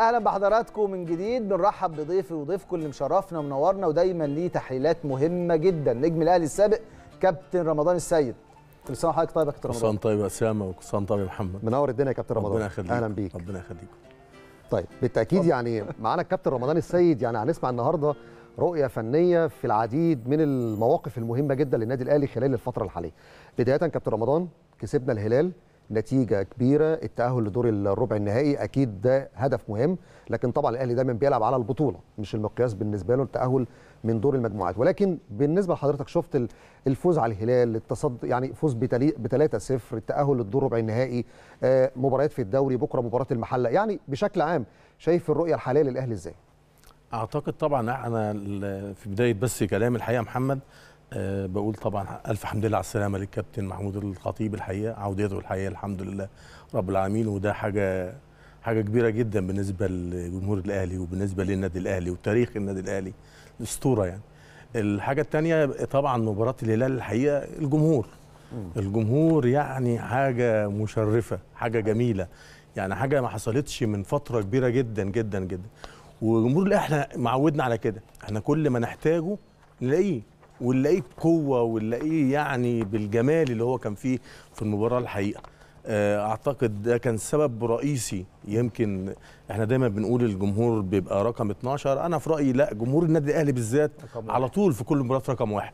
اهلا بحضراتكم من جديد بنرحب بضيفي وضيفكم اللي مشرفنا ومنورنا ودايما ليه تحليلات مهمه جدا نجم الاهلي السابق كابتن رمضان السيد كل سنه وحضرتك طيب يا كابتن رمضان كل سنه طيب يا اسامه وكل سنه طيب يا محمد منور الدنيا يا كابتن رمضان ربنا يخليك اهلا بيك ربنا يخليك طيب بالتاكيد يعني معانا الكابتن رمضان السيد يعني هنسمع النهارده رؤيه فنيه في العديد من المواقف المهمه جدا للنادي الاهلي خلال الفتره الحاليه بدايه كابتن رمضان كسبنا الهلال نتيجه كبيره التاهل لدور الربع النهائي اكيد ده هدف مهم لكن طبعا الاهلي دايما بيلعب على البطوله مش المقياس بالنسبه له التاهل من دور المجموعات ولكن بالنسبه لحضرتك شفت الفوز على الهلال التصدي يعني فوز ب 3-0 التاهل للدور ربع النهائي آه، مباريات في الدوري بكره مباراه المحله يعني بشكل عام شايف الرؤيه الحاليه للاهلي ازاي اعتقد طبعا انا في بدايه بس كلام الحقيقه محمد أه بقول طبعا الف حمد لله على السلامه للكابتن محمود الخطيب الحقيقه عودته الحقيقه الحمد لله رب العالمين وده حاجه حاجه كبيره جدا بالنسبه لجمهور الاهلي وبالنسبه للنادي الاهلي وتاريخ النادي الاهلي اسطوره يعني الحاجه الثانيه طبعا مباراه الهلال الحقيقه الجمهور الجمهور يعني حاجه مشرفه حاجه جميله يعني حاجه ما حصلتش من فتره كبيره جدا جدا جدا وجمهور الاهلي معودنا على كده احنا كل ما نحتاجه نلاقيه ونلاقيه بقوه ونلاقيه يعني بالجمال اللي هو كان فيه في المباراه الحقيقه آه، اعتقد ده كان سبب رئيسي يمكن احنا دايما بنقول الجمهور بيبقى رقم 12 انا في رايي لا جمهور النادي الاهلي بالذات على طول في كل مباراه رقم واحد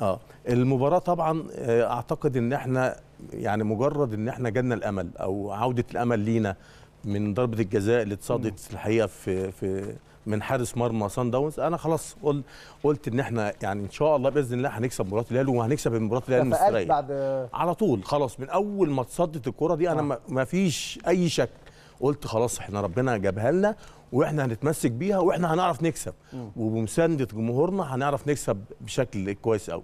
اه المباراه طبعا آه، اعتقد ان احنا يعني مجرد ان احنا جالنا الامل او عوده الامل لينا من ضربه الجزاء اللي اتصادت الحقيقه في في من حارس مرمى سان داونز انا خلاص قلت قلت ان احنا يعني ان شاء الله باذن الله هنكسب مباراه الهلال وهنكسب مباراه الهلال المصريه بعد على طول خلاص من اول ما اتصدت الكره دي انا آه. ما فيش اي شك قلت خلاص احنا ربنا جابها لنا واحنا هنتمسك بيها واحنا هنعرف نكسب وبمسانده جمهورنا هنعرف نكسب بشكل كويس قوي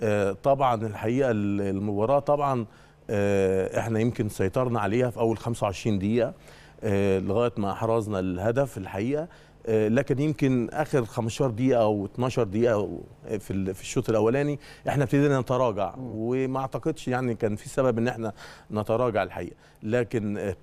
آه طبعا الحقيقه المباراه طبعا آه احنا يمكن سيطرنا عليها في اول 25 دقيقه آه، لغايه ما احرزنا الهدف الحقيقه آه، لكن يمكن اخر 15 دقيقه او 12 دقيقه آه، في في الشوط الاولاني احنا ابتدينا نتراجع وما اعتقدش يعني كان في سبب ان احنا نتراجع الحقيقه لكن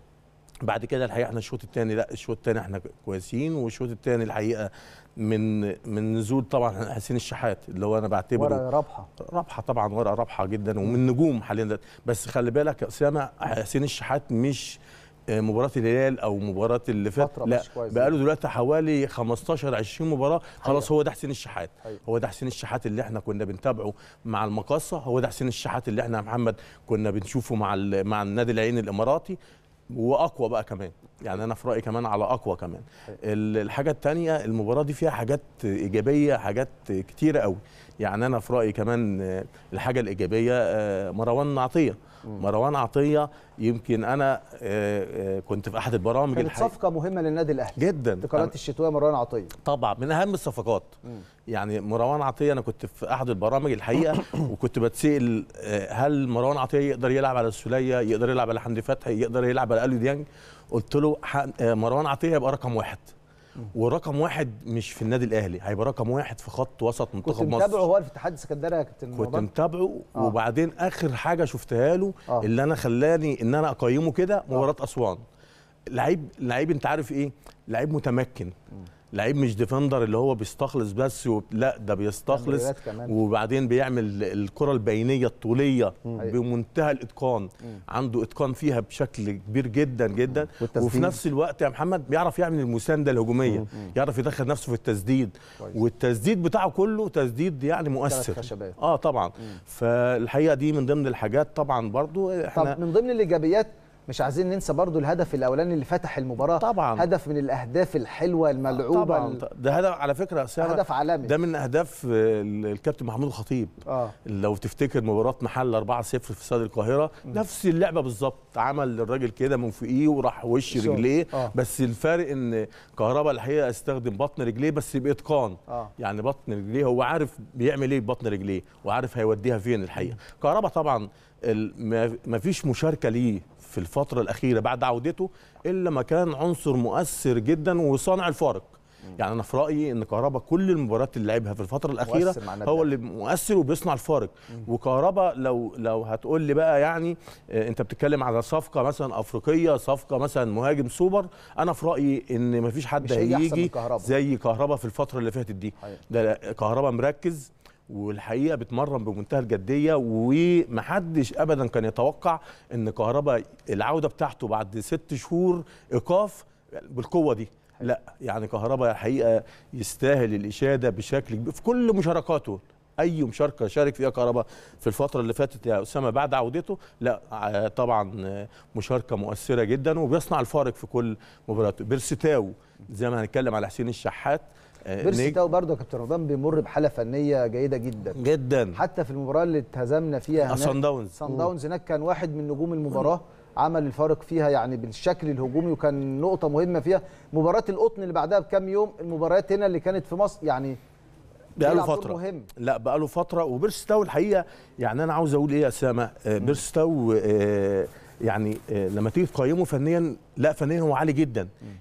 بعد كده الحقيقه احنا الشوط الثاني لا الشوط الثاني احنا كويسين والشوط الثاني الحقيقه من من نزول طبعا حسين الشحات اللي هو انا بعتبره ورقه رابحه رابحه طبعا ورقه رابحه جدا ومن نجوم حاليا بس خلي بالك اسامه حسين الشحات مش آه، مباراه الهلال او مباراه اللي فات لا بقى له دلوقتي حوالي 15 20 مباراه خلاص هو ده حسين الشحات أيوة. هو ده حسين الشحات اللي احنا كنا بنتابعه مع المقاصه هو ده حسين الشحات اللي احنا يا محمد كنا بنشوفه مع مع النادي العين الاماراتي واقوى بقى كمان يعني انا في رايي كمان على اقوى كمان الحاجه الثانيه المباراه دي فيها حاجات ايجابيه حاجات كتيره قوي يعني انا في رايي كمان آه، الحاجه الايجابيه آه، مروان عطيه مروان عطيه يمكن انا آه، آه، كنت في احد البرامج كانت صفقه مهمه للنادي الاهلي جدا انتقالات الشتويه مروان عطيه طبعا من اهم الصفقات يعني مروان عطيه انا كنت في احد البرامج الحقيقه وكنت بتسال آه، هل مروان عطيه يقدر يلعب على السوليه يقدر يلعب على حمدي فتحي يقدر يلعب على اليو ديانج قلت له مروان عطيه يبقى رقم واحد ورقم واحد مش في النادي الاهلي هيبقى رقم واحد في خط وسط منتخب مصر كنت متابعه هو في اتحاد السكندريه يا كابتن كنت متابعه آه. وبعدين اخر حاجه شفتها له آه. اللي انا خلاني ان انا اقيمه كده آه. مباراه آه. اسوان لعيب لعيب انت عارف ايه لعيب متمكن م. لعيب مش ديفندر اللي هو بيستخلص بس وب... لا ده بيستخلص وبعدين بيعمل الكره البينيه الطوليه مم. بمنتهى الاتقان مم. عنده اتقان فيها بشكل كبير جدا جدا وفي نفس الوقت يا محمد بيعرف يعمل المسانده الهجوميه مم. يعرف يدخل نفسه في التسديد والتسديد بتاعه كله تسديد يعني مؤثر اه طبعا مم. فالحقيقه دي من ضمن الحاجات طبعا برضو احنا طب من ضمن الايجابيات مش عايزين ننسى برضو الهدف الاولاني اللي فتح المباراه طبعا هدف من الاهداف الحلوه الملعوبه طبعا ده هدف على فكره هدف عالمي ده من اهداف الكابتن محمود الخطيب آه. لو تفتكر مباراه محل 4 0 في استاد القاهره م. نفس اللعبه بالظبط عمل الراجل كده من فوقيه وراح وش شو. رجليه آه. بس الفارق ان كهربا الحقيقه استخدم بطن رجليه بس باتقان آه. يعني بطن رجليه هو عارف بيعمل ايه ببطن رجليه وعارف هيوديها فين الحقيقه كهربا طبعا ما فيش مشاركه ليه في الفتره الاخيره بعد عودته الا ما كان عنصر مؤثر جدا وصانع الفارق يعني انا في رايي ان كهربا كل المباريات اللي لعبها في الفتره الاخيره هو اللي مؤثر وبيصنع الفارق وكهربا لو لو هتقول لي بقى يعني آه، انت بتتكلم على صفقه مثلا افريقيه صفقه مثلا مهاجم سوبر انا في رايي ان مفيش حد هيجي زي كهربا في الفتره اللي فاتت دي ده كهربا مركز والحقيقه بتمرن بمنتهى الجديه ومحدش ابدا كان يتوقع ان كهربا العوده بتاعته بعد ست شهور ايقاف بالقوه دي لا يعني كهربا الحقيقه يستاهل الاشاده بشكل كبير في كل مشاركاته اي مشاركه شارك فيها كهربا في الفتره اللي فاتت يا اسامه بعد عودته لا طبعا مشاركه مؤثره جدا وبيصنع الفارق في كل مباراه بيرستاو زي ما هنتكلم على حسين الشحات آه، بيرسي نج... تاو برضه يا كابتن رمضان بيمر بحاله فنيه جيده جدا جدا حتى في المباراه اللي اتهزمنا فيها آه، هناك سان داونز سان داونز هناك كان واحد من نجوم المباراه عمل الفارق فيها يعني بالشكل الهجومي وكان نقطه مهمه فيها مباراه القطن اللي بعدها بكام يوم المباريات هنا اللي كانت في مصر يعني بقاله فترة مهم. لا بقاله فترة تاو الحقيقة يعني أنا عاوز أقول إيه يا أسامة آه، تاو يعني لما تيجي تقيمه فنيا لا فنيا هو عالي جدا